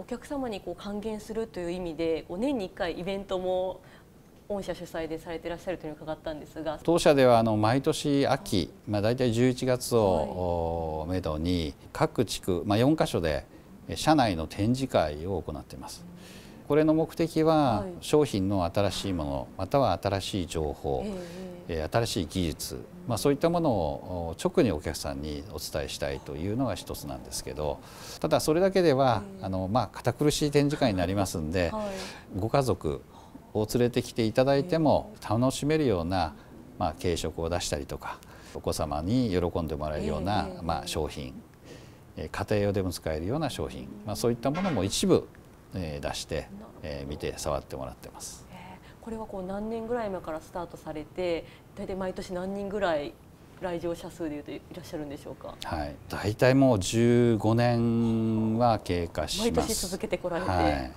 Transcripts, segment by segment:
お客様にこう還元するという意味で年に1回イベントも御社主催でされていらっしゃるというのを伺ったんですが当社ではあの毎年秋、まあ、大体11月をめどに各地区、まあ、4か所で社内の展示会を行っています。うんこれの目的は商品の新しいものまたは新しい情報、え新しい技術、まあ、そういったものを直にお客さんにお伝えしたいというのが一つなんですけどただそれだけではあの、まあ、堅苦しい展示会になりますんで、はい、ご家族を連れてきていただいても楽しめるような、まあ、軽食を出したりとかお子様に喜んでもらえるような、まあ、商品家庭用でも使えるような商品、まあ、そういったものも一部えー、出して、えー、見て触ってもらってます。これはこう何年ぐらい前からスタートされて大体毎年何人ぐらい来場者数でいうといらっしゃるんでしょうか、はい、大体もう15年は経過し毎年続けてこられて、はい、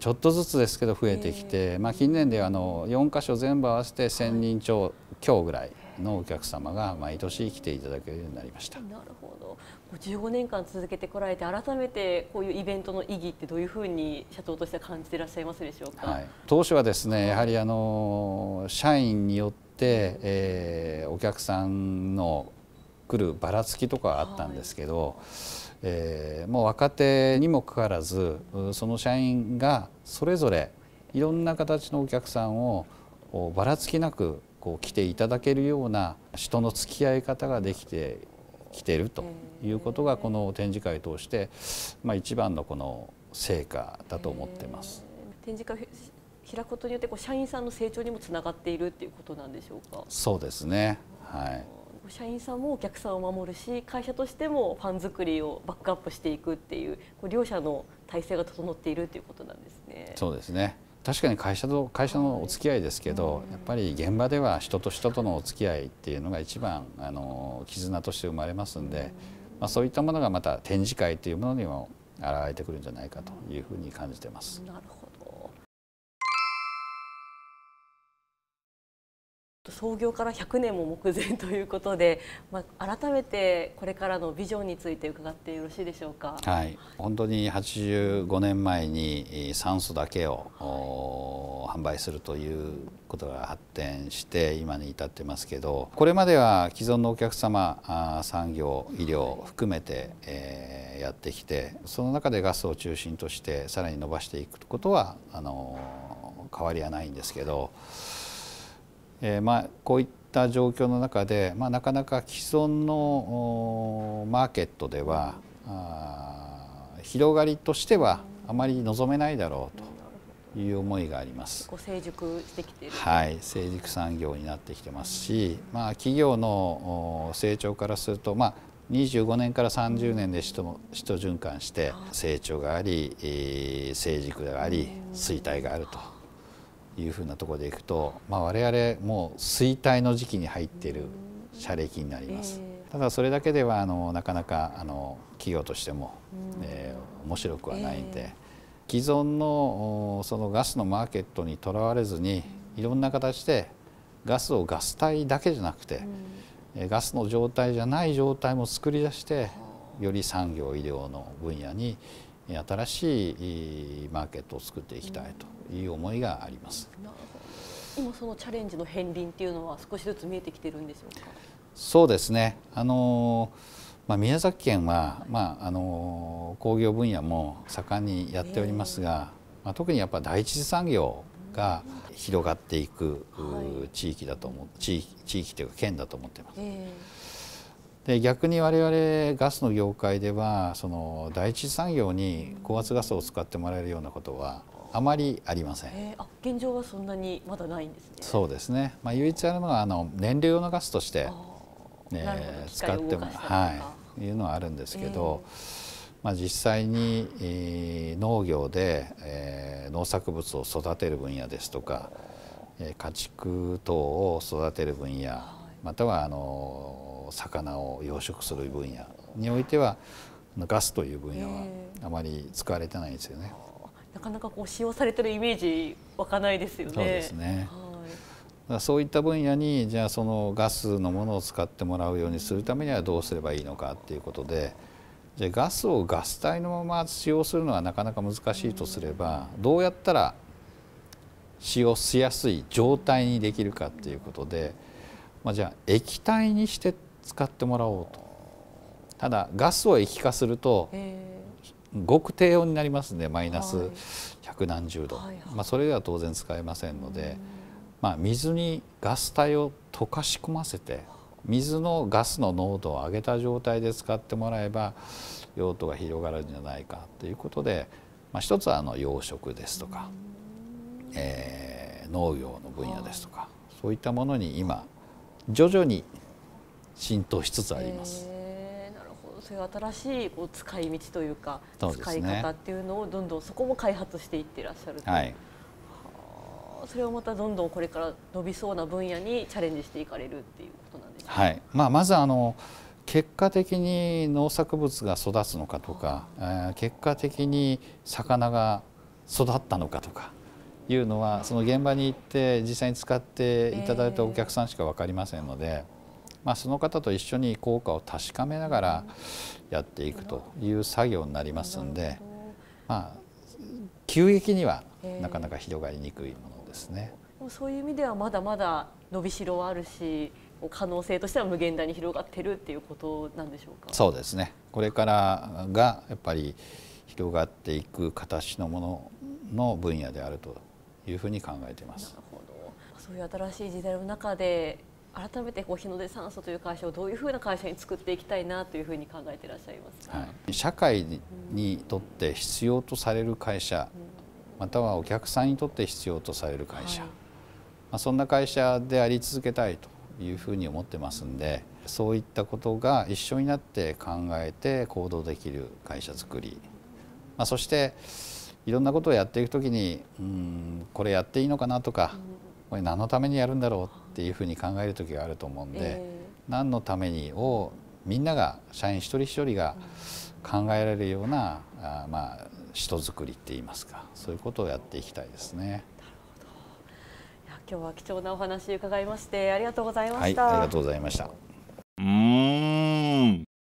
ちょっとずつですけど増えてきて、まあ、近年ではあの4か所全部合わせて1,000人超、はい、強ぐらいのお客様が毎年来ていただけるようになりました。なるほど15年間続けてこられて改めてこういうイベントの意義ってどういうふうに社長としては感じていらっしゃいますでしょうか、はい、当初はですねやはりあの社員によって、えー、お客さんの来るばらつきとかあったんですけど、はい、えー、もう若手にもかかわらずその社員がそれぞれいろんな形のお客さんをばらつきなくこう来ていただけるような人の付き合い方ができて来てるということがこの展示会を通して、まあ、一番のこの成果だと思ってます。展示会開くことによってこう社員さんの成長にもつながっているっていうことなんでしょうか。そうですね。はい。社員さんもお客さんを守るし会社としてもファン作りをバックアップしていくっていうこう両者の体制が整っているということなんですね。そうですね。確かに会社と会社のお付き合いですけど、やっぱり現場では人と人とのお付き合いっていうのが一番あの絆として生まれますんで、まあ、そういったものがまた展示会というものにも現れてくるんじゃないかというふうに感じてます。なるほど創業から100年も目前ということで、まあ、改めてこれからのビジョンについて伺ってよろしいでしょうか、はい、本当に85年前に酸素だけを、はい、販売するということが発展して今に至ってますけどこれまでは既存のお客様産業医療含めて、はい、えー、やってきてその中でガスを中心としてさらに伸ばしていくことはあの変わりはないんですけど。えー、まあ、こういった状況の中で、まあ、なかなか既存のマーケットでは広がりとしてはあまり望めないだろうという思いがあります。成熟してきてる、はい、成熟産業になってきてますし、まあ、企業の成長からすると、まあ、25年から30年で首都循環して成長があり成熟があり衰退があると。いうふうなところでいくと、まあ、我々もう衰退の時期に入っている社歴になります。ただそれだけではあのなかなかあの企業としても、えー、面白くはないんで、既存のそのガスのマーケットにとらわれずにいろんな形でガスをガス帯だけじゃなくて、うん、ガスの状態じゃない状態も作り出してより産業医療の分野に新しいマーケットを作っていきたいという思いがあります。今そのチャレンジの片鱗っていうのは少しずつ見えてきてるんでしょうか。そうですね。あのまあ、宮崎県は、まあ、あの工業分野も盛んにやっておりますが、まあ、特にやっぱ第一次産業が広がっていく地域だと思う、地域地域というか県だと思ってます。で逆に我々ガスの業界ではその第一産業に高圧ガスを使ってもらえるようなことはあまりありません、えー、あ現状はそんなにまだないんですねそうですね、まあ、唯一あるのはあの燃料用のガスとして、ね、使ってもはいいうのはあるんですけど、えー、まあ、実際に、えー、農業で、えー、農作物を育てる分野ですとか、えー、家畜等を育てる分野またはあの魚を養殖する分野においてはガスという分野はあまり使われてないんですよね。なかなかこう使用されてるイメージ湧かないですよね。そうですね。そういった分野にじゃあそのガスのものを使ってもらうようにするためにはどうすればいいのかっていうことでじゃガスをガス体のまま使用するのはなかなか難しいとすればどうやったら使用しやすい状態にできるかっていうことで。まあ、じゃあ液体にして使ってもらおうとただガスを液化すると極低温になりますねでマイナス百何十度、まあ、それでは当然使えませんので、まあ、水にガス体を溶かし込ませて水のガスの濃度を上げた状態で使ってもらえば用途が広がるんじゃないかということで、まあ、一つはあの養殖ですとか、えー、農業の分野ですとかそういったものに今徐々に浸透しつつあります。なるほどそういう新しいこう使い道というか使い方っていうのをどんどんそこも開発していってらっしゃると、はい、それをまたどんどんこれから伸びそうな分野にチャレンジしていかれるっていうことなんですか。はいまあ、まずあの結果的に農作物が育つのかとか、えー、結果的に魚が育ったのかとかいうのはその現場に行って実際に使っていただいたお客さんしか分かりませんので、まあ、その方と一緒に効果を確かめながらやっていくという作業になりますんで、まあ、急激にはなかなか広がりにくいものですね。そういう意味ではまだまだ伸びしろはあるし可能性としては無限大に広がってるっていうことなんでしょうかそうですねこれからがやっぱり広がっていく形のものの分野であるというふうに考えています。なるほどそういう新しい時代の中で改めてこう日の出酸素という会社をどういうふうな会社に作っていきたいなというふうに考えていらっしゃいますか、はい、社会にとって必要とされる会社、うん、またはお客さんにとって必要とされる会社、はい、まあ、そんな会社であり続けたいというふうに思ってますんでそういったことが一緒になって考えて行動できる会社づくり、まあ、そしていろんなことをやっていくときにうんこれやっていいのかなとか、これ何のためにやるんだろうっていうふうに考える時があると思うんで、えー、何のためにをみんなが社員一人一人が考えられるような、うん、あまあ人づくりって言いますかそういうことをやっていきたいですね。今日は貴重なお話伺いましてありがとうございました。はい、ありがとうございました。